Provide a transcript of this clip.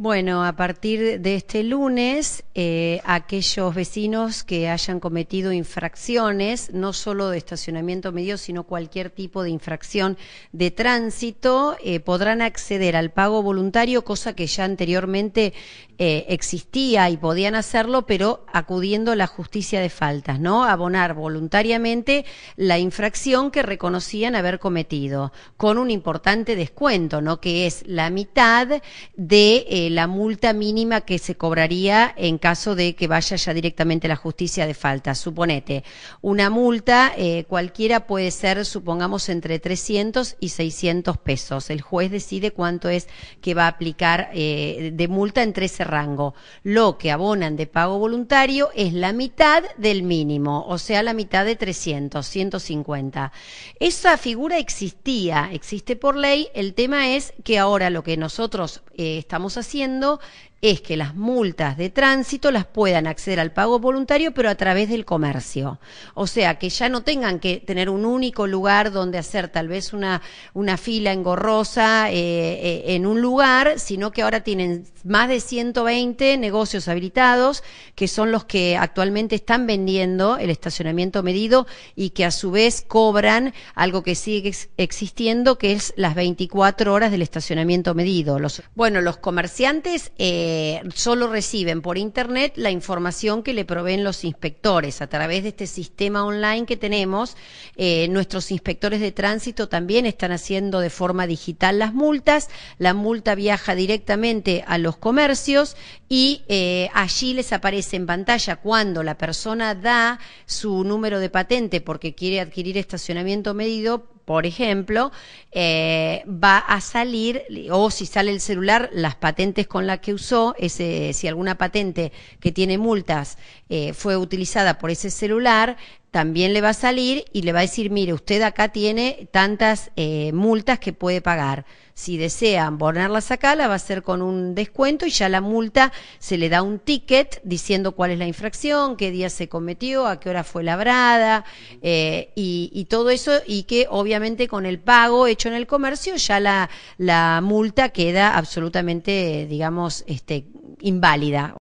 Bueno, a partir de este lunes, eh, aquellos vecinos que hayan cometido infracciones, no solo de estacionamiento medio, sino cualquier tipo de infracción de tránsito, eh, podrán acceder al pago voluntario, cosa que ya anteriormente eh, existía y podían hacerlo, pero acudiendo a la justicia de faltas, ¿no? Abonar voluntariamente la infracción que reconocían haber cometido, con un importante descuento, ¿no? Que es la mitad de eh, la multa mínima que se cobraría en caso de que vaya ya directamente la justicia de falta. Suponete, una multa eh, cualquiera puede ser, supongamos, entre 300 y 600 pesos. El juez decide cuánto es que va a aplicar eh, de multa entre ese rango. Lo que abonan de pago voluntario es la mitad del mínimo, o sea, la mitad de 300, 150. Esa figura existía, existe por ley. El tema es que ahora lo que nosotros eh, estamos haciendo haciendo es que las multas de tránsito las puedan acceder al pago voluntario, pero a través del comercio. O sea, que ya no tengan que tener un único lugar donde hacer tal vez una, una fila engorrosa eh, eh, en un lugar, sino que ahora tienen más de 120 negocios habilitados, que son los que actualmente están vendiendo el estacionamiento medido y que a su vez cobran algo que sigue existiendo, que es las 24 horas del estacionamiento medido. Los, bueno, los comerciantes... Eh, eh, solo reciben por Internet la información que le proveen los inspectores. A través de este sistema online que tenemos, eh, nuestros inspectores de tránsito también están haciendo de forma digital las multas. La multa viaja directamente a los comercios y eh, allí les aparece en pantalla cuando la persona da su número de patente porque quiere adquirir estacionamiento medido por ejemplo, eh, va a salir, o si sale el celular, las patentes con las que usó, ese, si alguna patente que tiene multas eh, fue utilizada por ese celular, también le va a salir y le va a decir, mire, usted acá tiene tantas eh, multas que puede pagar. Si desea borrarlas acá, la va a hacer con un descuento y ya la multa se le da un ticket diciendo cuál es la infracción, qué día se cometió, a qué hora fue labrada eh, y, y, todo eso y que obviamente con el pago hecho en el comercio ya la, la multa queda absolutamente, digamos, este, inválida.